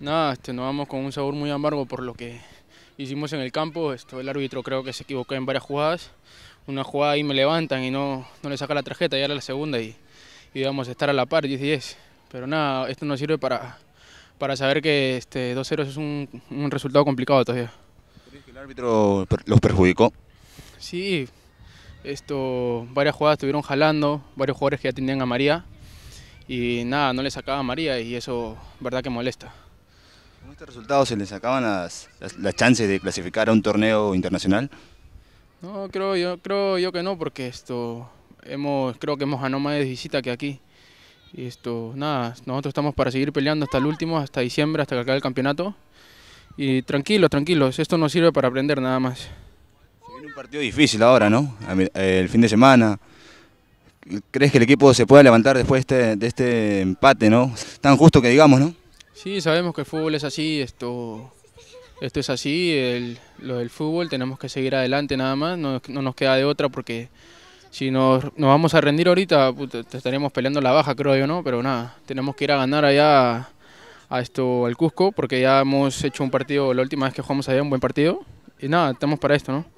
Nada, este, nos vamos con un sabor muy amargo por lo que hicimos en el campo. Esto, el árbitro creo que se equivocó en varias jugadas. Una jugada ahí me levantan y no, le saca la tarjeta, y era la segunda y, y vamos a estar a la par 10-10. Pero nada, esto nos sirve para, para saber que este 2-0 es un, resultado complicado todavía. ¿Crees que el árbitro los perjudicó? Sí, esto, varias jugadas estuvieron jalando, varios jugadores que atendían a María y nada, no le sacaba a María y eso verdad que molesta este resultado se les sacaban las, las, chances de clasificar a un torneo internacional? No, creo yo, creo yo que no, porque esto hemos, creo que hemos ganado más de visita que aquí. Y esto, nada, nosotros estamos para seguir peleando hasta el último, hasta diciembre, hasta que acabe el campeonato. Y tranquilos, tranquilos, esto nos sirve para aprender nada más. viene un partido difícil ahora, ¿no? El fin de semana. ¿Crees que el equipo se pueda levantar después de este, este empate, no? Tan justo que digamos, ¿no? Sí, sabemos que el fútbol es así, esto, esto es así, el, lo del fútbol tenemos que seguir adelante nada más, no, nos queda de otra porque si nos, nos vamos a rendir ahorita puta, estaríamos peleando la baja creo yo, ¿no? Pero nada, tenemos que ir a ganar allá a esto, al Cusco porque ya hemos hecho un partido, la última vez que jugamos allá, un buen partido y nada, estamos para esto, ¿no?